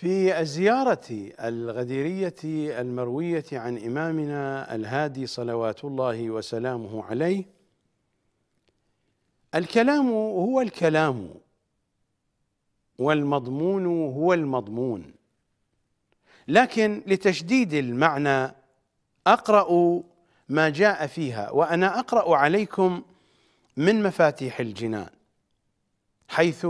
في الزيارة الغديرية المروية عن إمامنا الهادي صلوات الله وسلامه عليه الكلام هو الكلام والمضمون هو المضمون لكن لتشديد المعنى أقرأ ما جاء فيها وأنا أقرأ عليكم من مفاتيح الجنان حيث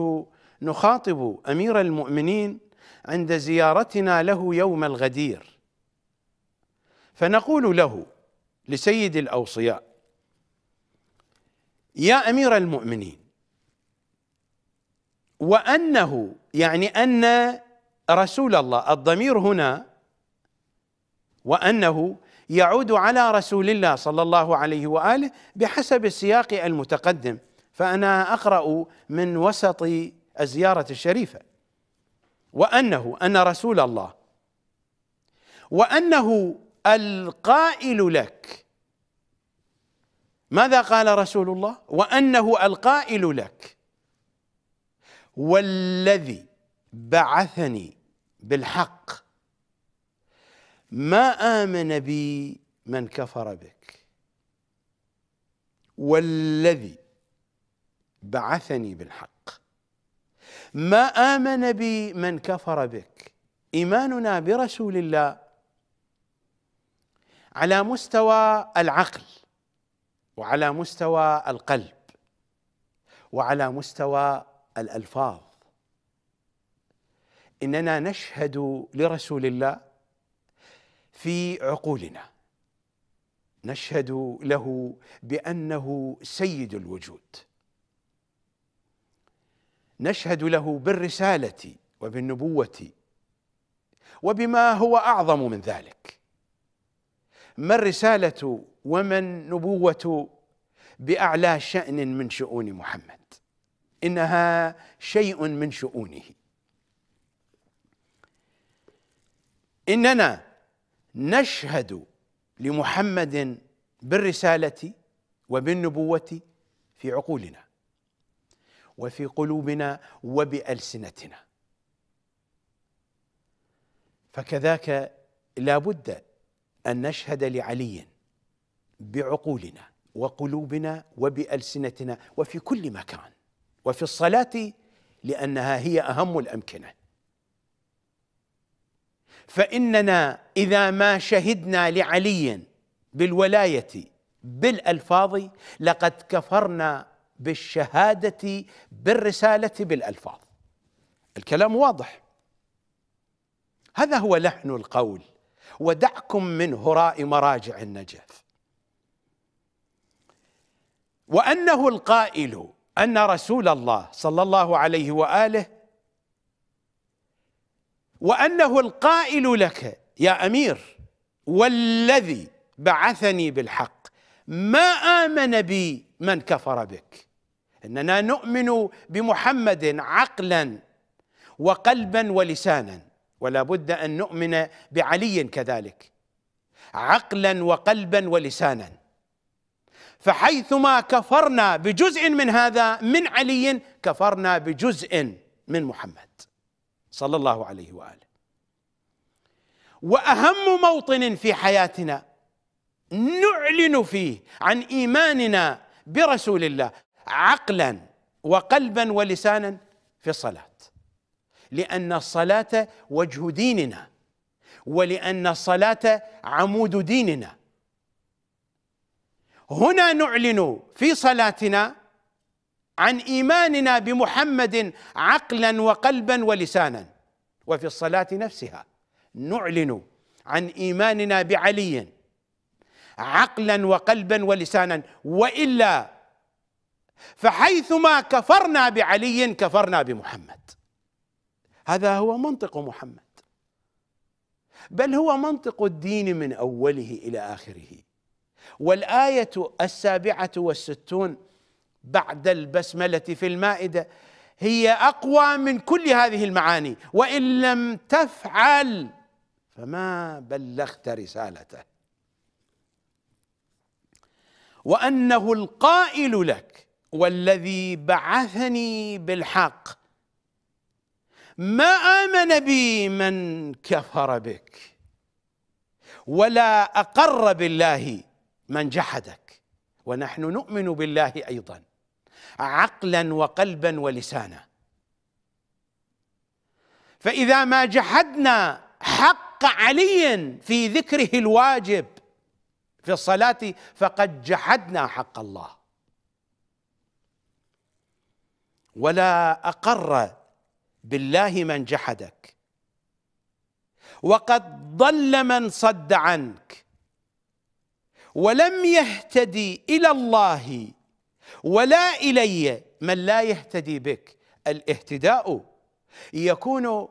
نخاطب أمير المؤمنين عند زيارتنا له يوم الغدير فنقول له لسيد الاوصياء يا امير المؤمنين وانه يعني ان رسول الله الضمير هنا وانه يعود على رسول الله صلى الله عليه واله بحسب السياق المتقدم فانا اقرا من وسط الزياره الشريفه وأنه أن رسول الله وأنه القائل لك ماذا قال رسول الله وأنه القائل لك والذي بعثني بالحق ما آمن بي من كفر بك والذي بعثني بالحق ما آمن بي من كفر بك إيماننا برسول الله على مستوى العقل وعلى مستوى القلب وعلى مستوى الألفاظ إننا نشهد لرسول الله في عقولنا نشهد له بأنه سيد الوجود نشهد له بالرساله وبالنبوه وبما هو اعظم من ذلك ما الرساله وما النبوه باعلى شان من شؤون محمد انها شيء من شؤونه اننا نشهد لمحمد بالرساله وبالنبوه في عقولنا وفي قلوبنا وبألسنتنا فكذاك لا بد أن نشهد لعلي بعقولنا وقلوبنا وبألسنتنا وفي كل مكان وفي الصلاة لأنها هي أهم الأمكنة فإننا إذا ما شهدنا لعلي بالولاية بالألفاظ لقد كفرنا بالشهاده بالرساله بالالفاظ الكلام واضح هذا هو لحن القول ودعكم من هراء مراجع النجف وانه القائل ان رسول الله صلى الله عليه واله وانه القائل لك يا امير والذي بعثني بالحق ما امن بي من كفر بك اننا نؤمن بمحمد عقلا وقلبا ولسانا ولا بد ان نؤمن بعلي كذلك عقلا وقلبا ولسانا فحيثما كفرنا بجزء من هذا من علي كفرنا بجزء من محمد صلى الله عليه واله واهم موطن في حياتنا نعلن فيه عن ايماننا برسول الله عقلا وقلبا ولسانا في الصلاة لأن الصلاة وجه ديننا ولأن الصلاة عمود ديننا هنا نعلن في صلاتنا عن إيماننا بمحمد عقلا وقلبا ولسانا وفي الصلاة نفسها نعلن عن إيماننا بعلي عقلا وقلبا ولسانا وإلا فحيثما كفرنا بعلي كفرنا بمحمد هذا هو منطق محمد بل هو منطق الدين من اوله الى اخره والايه السابعه والستون بعد البسمله في المائده هي اقوى من كل هذه المعاني وان لم تفعل فما بلغت رسالته وانه القائل لك والذي بعثني بالحق ما امن بي من كفر بك ولا اقر بالله من جحدك ونحن نؤمن بالله ايضا عقلا وقلبا ولسانا فاذا ما جحدنا حق علي في ذكره الواجب في الصلاه فقد جحدنا حق الله ولا اقر بالله من جحدك وقد ضل من صد عنك ولم يهتدي الى الله ولا الي من لا يهتدي بك الاهتداء يكون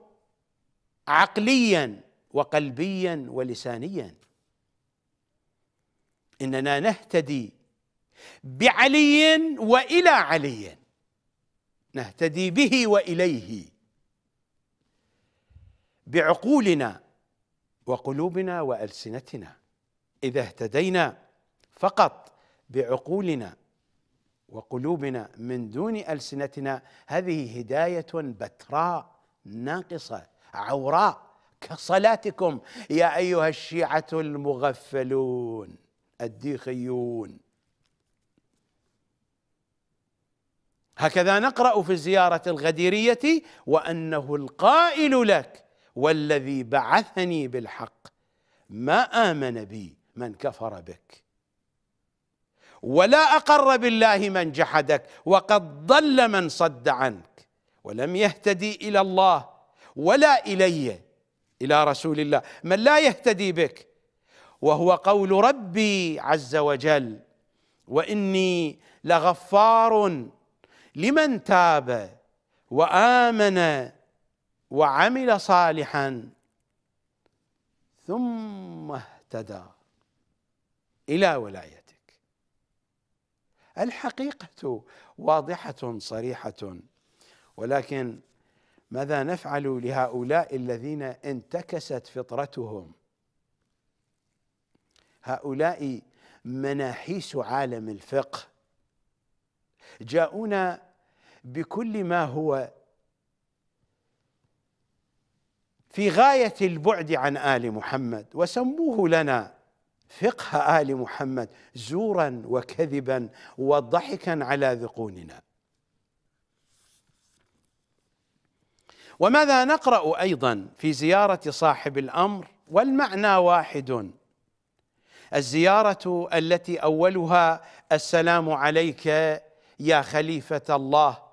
عقليا وقلبيا ولسانيا اننا نهتدي بعلي والى علي نهتدي به واليه بعقولنا وقلوبنا والسنتنا اذا اهتدينا فقط بعقولنا وقلوبنا من دون السنتنا هذه هدايه بتراء ناقصه عوراء كصلاتكم يا ايها الشيعه المغفلون الديخيون هكذا نقرا في الزياره الغديريه وانه القائل لك والذي بعثني بالحق ما امن بي من كفر بك ولا اقر بالله من جحدك وقد ضل من صد عنك ولم يهتدي الى الله ولا الي الى رسول الله من لا يهتدي بك وهو قول ربي عز وجل واني لغفار لمن تاب وامن وعمل صالحا ثم اهتدى الى ولايتك الحقيقه واضحه صريحه ولكن ماذا نفعل لهؤلاء الذين انتكست فطرتهم هؤلاء مناحيس عالم الفقه جاءونا بكل ما هو في غايه البعد عن ال محمد وسموه لنا فقه ال محمد زورا وكذبا وضحكا على ذقوننا وماذا نقرا ايضا في زياره صاحب الامر والمعنى واحد الزياره التي اولها السلام عليك يا خليفه الله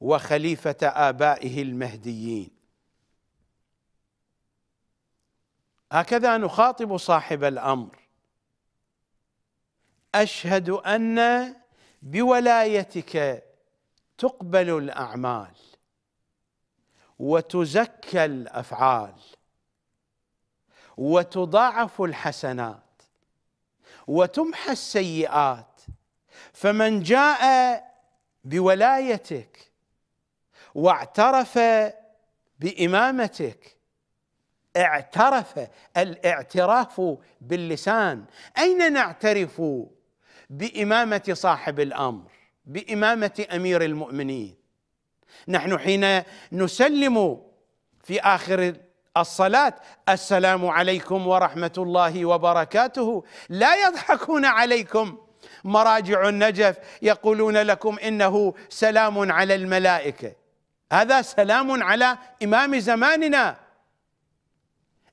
وخليفة آبائه المهديين هكذا نخاطب صاحب الأمر أشهد أن بولايتك تقبل الأعمال وتزكى الأفعال وتضاعف الحسنات وتمحى السيئات فمن جاء بولايتك واعترف بامامتك اعترف الاعتراف باللسان اين نعترف بامامه صاحب الامر بامامه امير المؤمنين نحن حين نسلم في اخر الصلاه السلام عليكم ورحمه الله وبركاته لا يضحكون عليكم مراجع النجف يقولون لكم انه سلام على الملائكه هذا سلام على إمام زماننا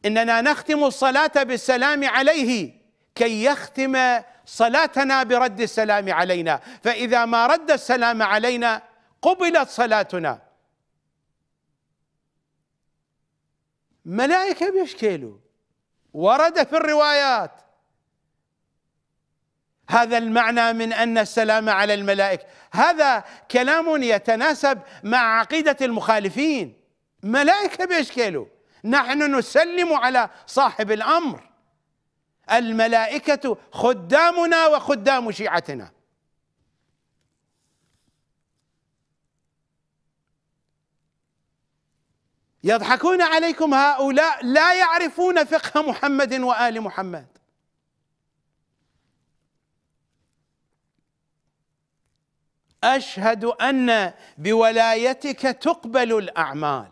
إننا نختم الصلاة بالسلام عليه كي يختم صلاتنا برد السلام علينا فإذا ما رد السلام علينا قبلت صلاتنا ملائكة بيشكلوا ورد في الروايات هذا المعنى من ان السلام على الملائكه هذا كلام يتناسب مع عقيده المخالفين ملائكه بيشكلوا نحن نسلم على صاحب الامر الملائكه خدامنا وخدام شيعتنا يضحكون عليكم هؤلاء لا يعرفون فقه محمد وال محمد اشهد ان بولايتك تقبل الاعمال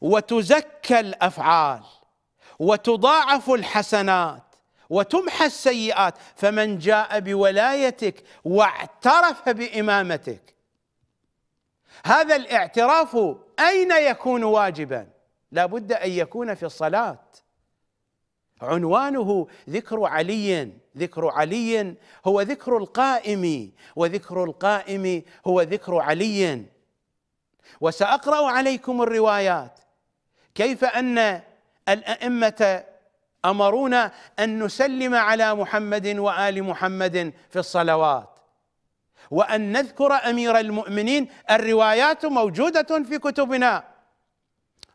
وتزكى الافعال وتضاعف الحسنات وتمحى السيئات فمن جاء بولايتك واعترف بامامتك هذا الاعتراف اين يكون واجبا لا بد ان يكون في الصلاه عنوانه ذكر علي ذكر علي هو ذكر القائم وذكر القائم هو ذكر علي وساقرا عليكم الروايات كيف ان الائمه امرونا ان نسلم على محمد وال محمد في الصلوات وان نذكر امير المؤمنين الروايات موجوده في كتبنا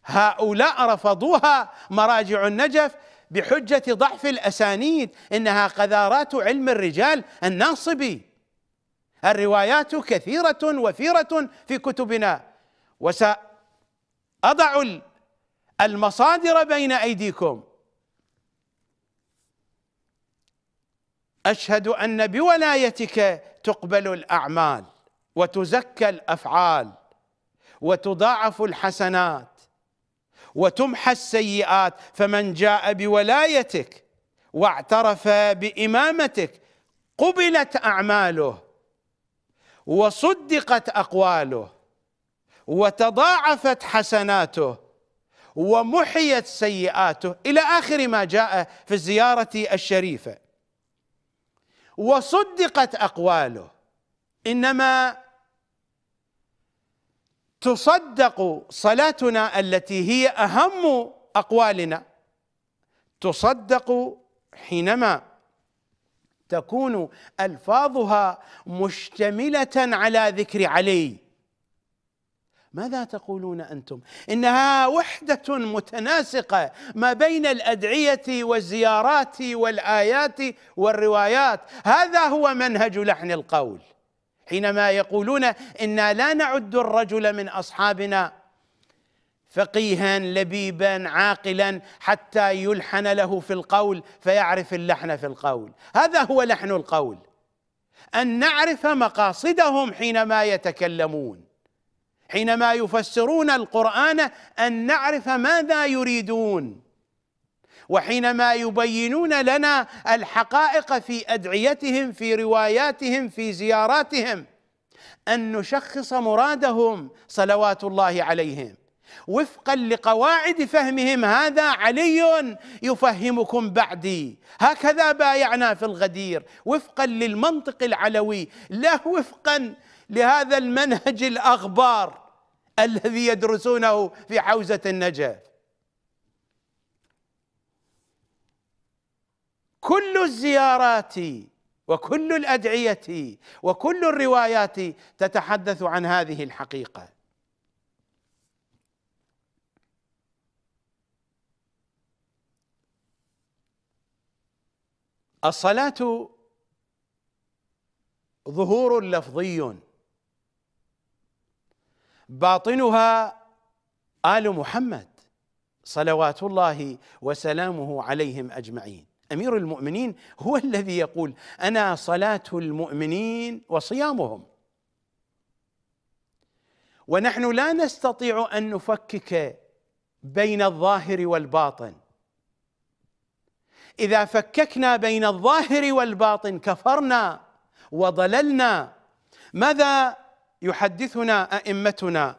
هؤلاء رفضوها مراجع النجف بحجة ضعف الأسانيد إنها قذارات علم الرجال الناصبي الروايات كثيرة وفيرة في كتبنا وسأضع المصادر بين أيديكم أشهد أن بولايتك تقبل الأعمال وتزكى الأفعال وتضاعف الحسنات وتمحى السيئات فمن جاء بولايتك واعترف بامامتك قبلت اعماله وصدقت اقواله وتضاعفت حسناته ومحيت سيئاته الى اخر ما جاء في الزياره الشريفه وصدقت اقواله انما تصدق صلاتنا التي هي اهم اقوالنا تصدق حينما تكون الفاظها مشتمله على ذكر علي ماذا تقولون انتم انها وحده متناسقه ما بين الادعيه والزيارات والايات والروايات هذا هو منهج لحن القول حينما يقولون انا لا نعد الرجل من اصحابنا فقيها لبيبا عاقلا حتى يلحن له في القول فيعرف اللحن في القول هذا هو لحن القول ان نعرف مقاصدهم حينما يتكلمون حينما يفسرون القران ان نعرف ماذا يريدون وحينما يبينون لنا الحقائق في ادعيتهم في رواياتهم في زياراتهم ان نشخص مرادهم صلوات الله عليهم وفقا لقواعد فهمهم هذا علي يفهمكم بعدي هكذا بايعنا في الغدير وفقا للمنطق العلوي لا وفقا لهذا المنهج الاغبار الذي يدرسونه في حوزه النجف كل الزيارات وكل الادعيه وكل الروايات تتحدث عن هذه الحقيقه الصلاه ظهور لفظي باطنها ال محمد صلوات الله وسلامه عليهم اجمعين امير المؤمنين هو الذي يقول انا صلاه المؤمنين وصيامهم ونحن لا نستطيع ان نفكك بين الظاهر والباطن اذا فككنا بين الظاهر والباطن كفرنا وضللنا ماذا يحدثنا ائمتنا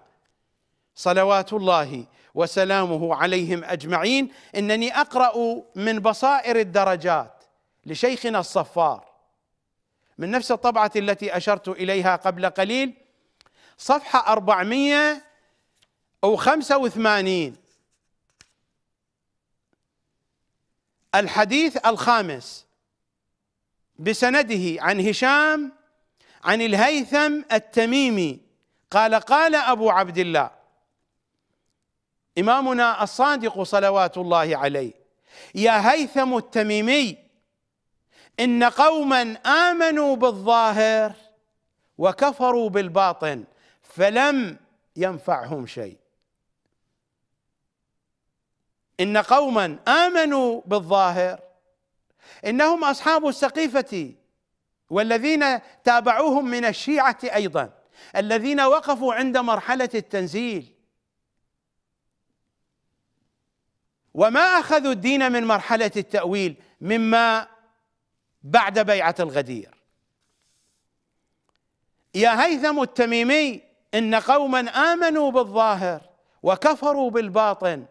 صلوات الله وسلامه عليهم اجمعين انني اقرا من بصائر الدرجات لشيخنا الصفار من نفس الطبعه التي اشرت اليها قبل قليل صفحه 485 او الحديث الخامس بسنده عن هشام عن الهيثم التميمي قال قال ابو عبد الله إمامنا الصادق صلوات الله عليه يا هيثم التميمي إن قوما آمنوا بالظاهر وكفروا بالباطن فلم ينفعهم شيء إن قوما آمنوا بالظاهر إنهم أصحاب السقيفة والذين تابعوهم من الشيعة أيضا الذين وقفوا عند مرحلة التنزيل وما اخذوا الدين من مرحله التاويل مما بعد بيعه الغدير يا هيثم التميمي ان قوما امنوا بالظاهر وكفروا بالباطن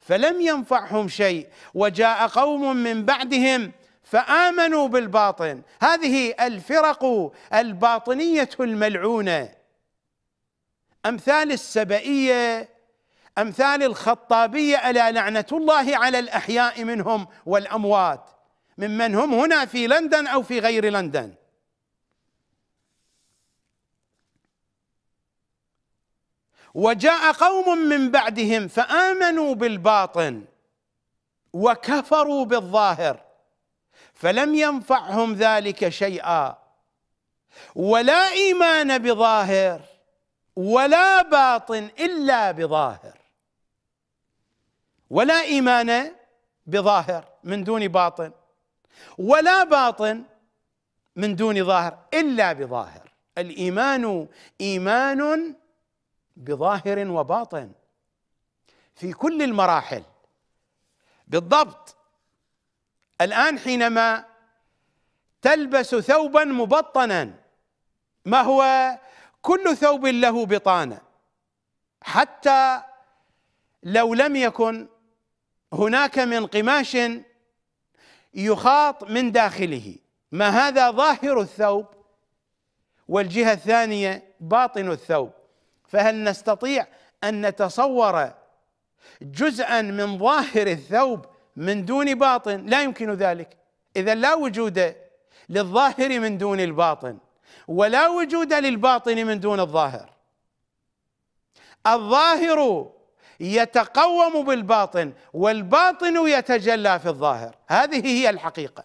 فلم ينفعهم شيء وجاء قوم من بعدهم فامنوا بالباطن هذه الفرق الباطنيه الملعونه امثال السبئيه امثال الخطابيه الا لعنه الله على الاحياء منهم والاموات ممن هم هنا في لندن او في غير لندن وجاء قوم من بعدهم فامنوا بالباطن وكفروا بالظاهر فلم ينفعهم ذلك شيئا ولا ايمان بظاهر ولا باطن الا بظاهر ولا إيمان بظاهر من دون باطن ولا باطن من دون ظاهر إلا بظاهر الإيمان إيمان بظاهر وباطن في كل المراحل بالضبط الآن حينما تلبس ثوبا مبطنا ما هو كل ثوب له بطانة حتى لو لم يكن هناك من قماش يخاط من داخله ما هذا ظاهر الثوب والجهه الثانيه باطن الثوب فهل نستطيع ان نتصور جزءا من ظاهر الثوب من دون باطن لا يمكن ذلك اذا لا وجود للظاهر من دون الباطن ولا وجود للباطن من دون الظاهر الظاهر يتقوم بالباطن والباطن يتجلى في الظاهر هذه هي الحقيقه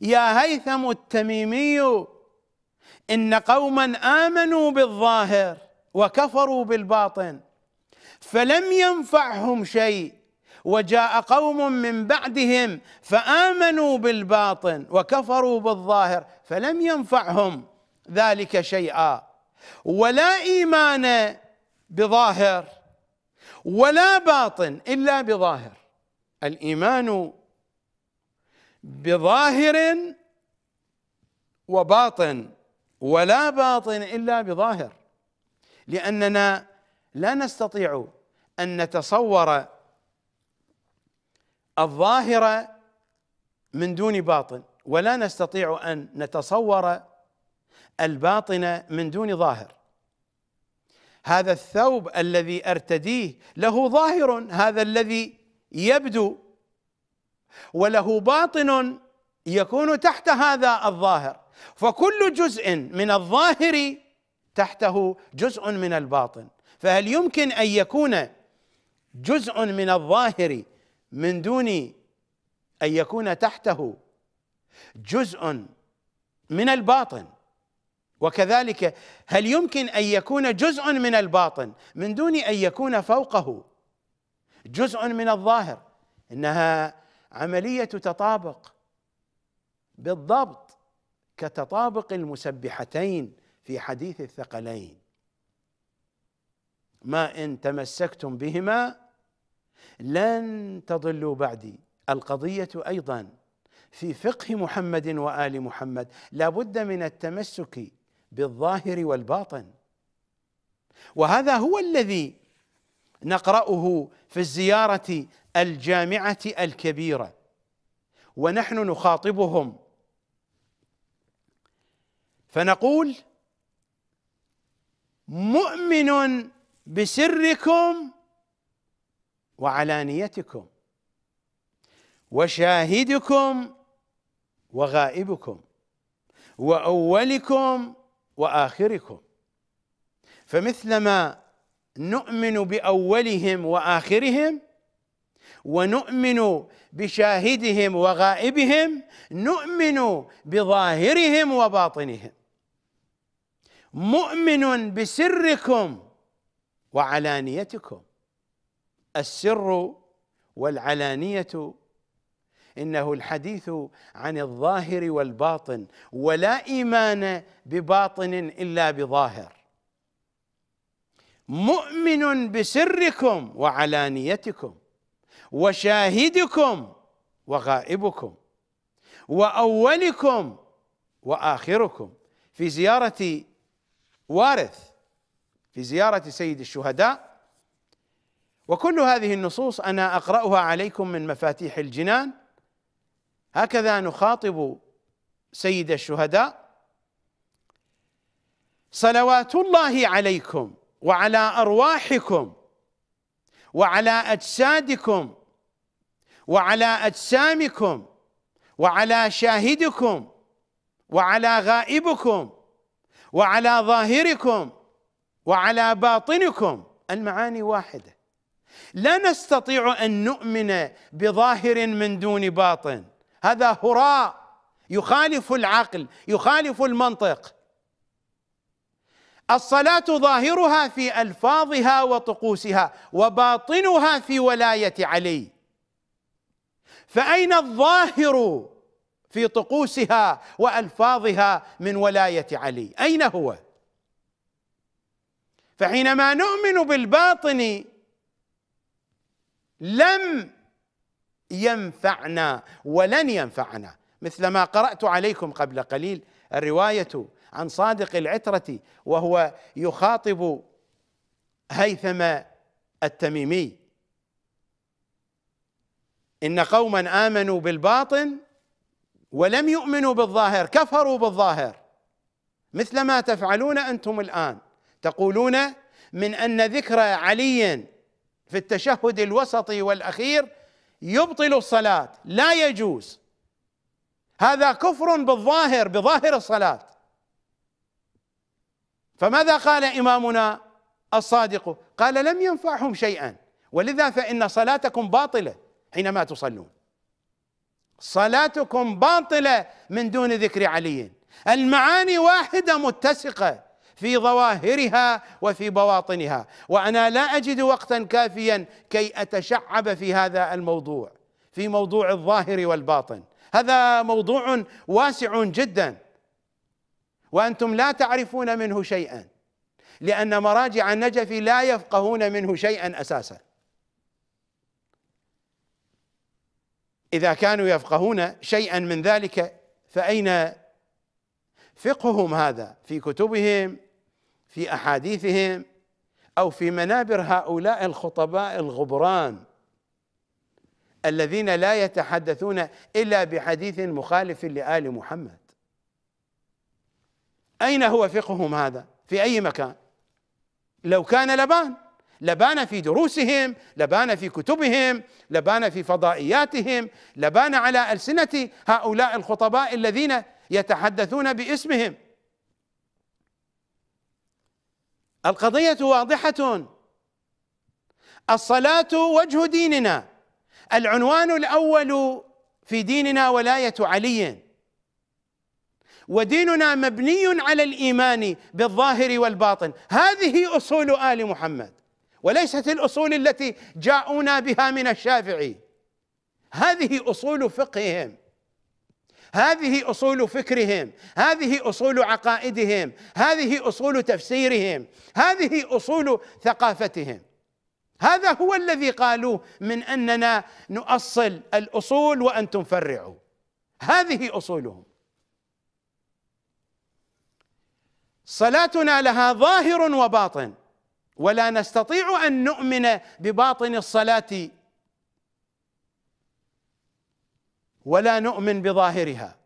يا هيثم التميمي ان قوما امنوا بالظاهر وكفروا بالباطن فلم ينفعهم شيء وجاء قوم من بعدهم فامنوا بالباطن وكفروا بالظاهر فلم ينفعهم ذلك شيئا ولا ايمان بظاهر ولا باطن الا بظاهر الايمان بظاهر وباطن ولا باطن الا بظاهر لاننا لا نستطيع ان نتصور الظاهر من دون باطن ولا نستطيع ان نتصور الباطن من دون ظاهر هذا الثوب الذي ارتديه له ظاهر هذا الذي يبدو وله باطن يكون تحت هذا الظاهر فكل جزء من الظاهر تحته جزء من الباطن فهل يمكن ان يكون جزء من الظاهر من دون ان يكون تحته جزء من الباطن وكذلك هل يمكن ان يكون جزء من الباطن من دون ان يكون فوقه جزء من الظاهر انها عمليه تطابق بالضبط كتطابق المسبحتين في حديث الثقلين ما ان تمسكتم بهما لن تضلوا بعدي القضيه ايضا في فقه محمد وال محمد لابد من التمسك بالظاهر والباطن وهذا هو الذي نقرأه في الزيارة الجامعة الكبيرة ونحن نخاطبهم فنقول مؤمن بسركم وعلانيتكم وشاهدكم وغائبكم واولكم واخركم فمثلما نؤمن باولهم واخرهم ونؤمن بشاهدهم وغائبهم نؤمن بظاهرهم وباطنهم مؤمن بسركم وعلانيتكم السر والعلانيه انه الحديث عن الظاهر والباطن ولا ايمان بباطن الا بظاهر مؤمن بسركم وعلانيتكم وشاهدكم وغائبكم واولكم واخركم في زياره وارث في زياره سيد الشهداء وكل هذه النصوص انا اقراها عليكم من مفاتيح الجنان هكذا نخاطب سيد الشهداء صلوات الله عليكم وعلى ارواحكم وعلى اجسادكم وعلى اجسامكم وعلى شاهدكم وعلى غائبكم وعلى ظاهركم وعلى باطنكم المعاني واحده لا نستطيع ان نؤمن بظاهر من دون باطن هذا هراء يخالف العقل يخالف المنطق الصلاة ظاهرها في ألفاظها وطقوسها وباطنها في ولاية علي فأين الظاهر في طقوسها وألفاظها من ولاية علي أين هو؟ فحينما نؤمن بالباطن لم ينفعنا ولن ينفعنا مثل ما قرأت عليكم قبل قليل الرواية عن صادق العترة وهو يخاطب هيثم التميمي إن قوما آمنوا بالباطن ولم يؤمنوا بالظاهر كفروا بالظاهر مثل ما تفعلون أنتم الآن تقولون من أن ذكر علي في التشهد الوسطي والأخير يبطل الصلاة لا يجوز هذا كفر بالظاهر بظاهر الصلاة فماذا قال إمامنا الصادق قال لم ينفعهم شيئا ولذا فإن صلاتكم باطلة حينما تصلون صلاتكم باطلة من دون ذكر علي المعاني واحدة متسقة في ظواهرها وفي بواطنها وانا لا اجد وقتا كافيا كي اتشعب في هذا الموضوع في موضوع الظاهر والباطن هذا موضوع واسع جدا وانتم لا تعرفون منه شيئا لان مراجع النجف لا يفقهون منه شيئا اساسا اذا كانوا يفقهون شيئا من ذلك فاين فقههم هذا في كتبهم في احاديثهم او في منابر هؤلاء الخطباء الغبران الذين لا يتحدثون الا بحديث مخالف لآل محمد اين هو فقههم هذا؟ في اي مكان؟ لو كان لبان لبان في دروسهم لبان في كتبهم لبان في فضائياتهم لبان على ألسنة هؤلاء الخطباء الذين يتحدثون باسمهم القضية واضحة الصلاة وجه ديننا العنوان الأول في ديننا ولاية علي وديننا مبني على الإيمان بالظاهر والباطن هذه أصول آل محمد وليست الأصول التي جاءونا بها من الشافعي هذه أصول فقههم هذه اصول فكرهم هذه اصول عقائدهم هذه اصول تفسيرهم هذه اصول ثقافتهم هذا هو الذي قالوه من اننا نؤصل الاصول وانتم فرعوا هذه اصولهم صلاتنا لها ظاهر وباطن ولا نستطيع ان نؤمن بباطن الصلاه ولا نؤمن بظاهرها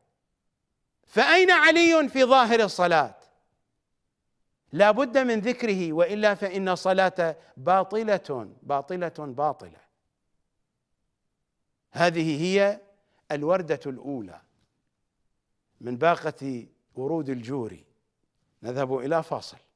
فأين علي في ظاهر الصلاة لا بد من ذكره وإلا فإن الصلاه باطلة باطلة باطلة هذه هي الوردة الأولى من باقة ورود الجوري نذهب إلى فاصل